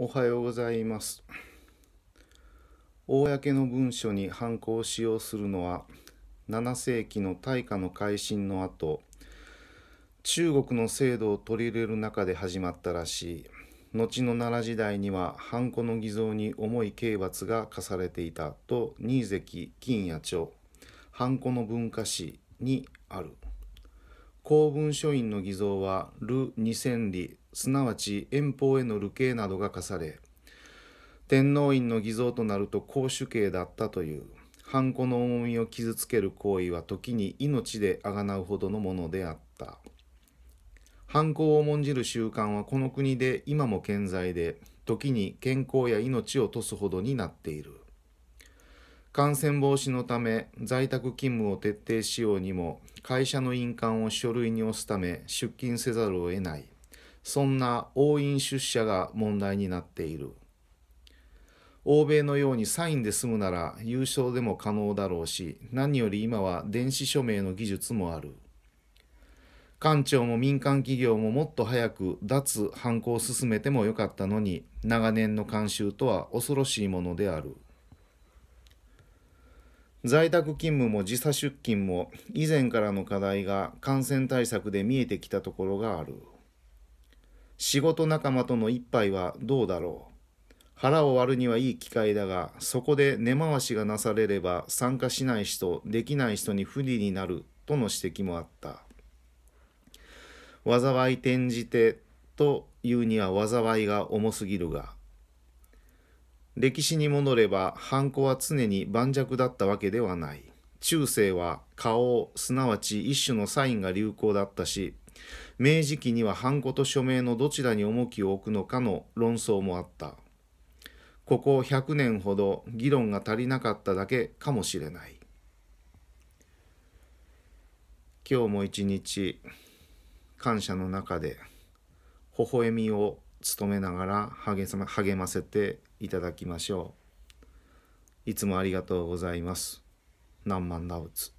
おはようございます。公の文書に反抗を使用するのは7世紀の大化の改新の後中国の制度を取り入れる中で始まったらしい後の奈良時代にはハンコの偽造に重い刑罰が課されていたと新関金谷町ハンコの文化史にある。公文書院の偽造はル・二千里すなわち遠方への流刑などが課され天皇院の偽造となると公主刑だったというハンコの重みを傷つける行為は時に命で贖うほどのものであった犯行を重んじる習慣はこの国で今も健在で時に健康や命を落とすほどになっている感染防止のため在宅勤務を徹底しようにも会社の印鑑を書類に押すため出勤せざるを得ないそんな押印出社が問題になっている欧米のようにサインで済むなら優勝でも可能だろうし何より今は電子署名の技術もある官庁も民間企業ももっと早く脱犯行を進めてもよかったのに長年の慣習とは恐ろしいものである。在宅勤務も時差出勤も以前からの課題が感染対策で見えてきたところがある仕事仲間との一杯はどうだろう腹を割るにはいい機会だがそこで根回しがなされれば参加しない人できない人に不利になるとの指摘もあった災い転じてというには災いが重すぎるが歴史に戻ればンコは常に盤石だったわけではない中世は顔すなわち一種のサインが流行だったし明治期にはハンコと署名のどちらに重きを置くのかの論争もあったここ100年ほど議論が足りなかっただけかもしれない今日も一日感謝の中で微笑みを努めながら励ま励ませていただきましょう。いつもありがとうございます。何万ダウツ。